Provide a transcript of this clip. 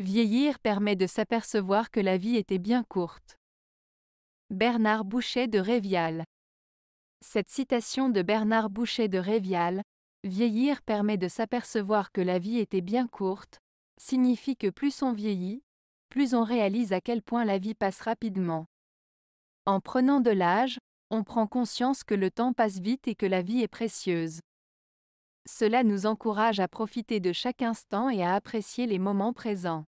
Vieillir permet de s'apercevoir que la vie était bien courte. Bernard Boucher de Révial. Cette citation de Bernard Boucher de Révial, Vieillir permet de s'apercevoir que la vie était bien courte, signifie que plus on vieillit, plus on réalise à quel point la vie passe rapidement. En prenant de l'âge, on prend conscience que le temps passe vite et que la vie est précieuse. Cela nous encourage à profiter de chaque instant et à apprécier les moments présents.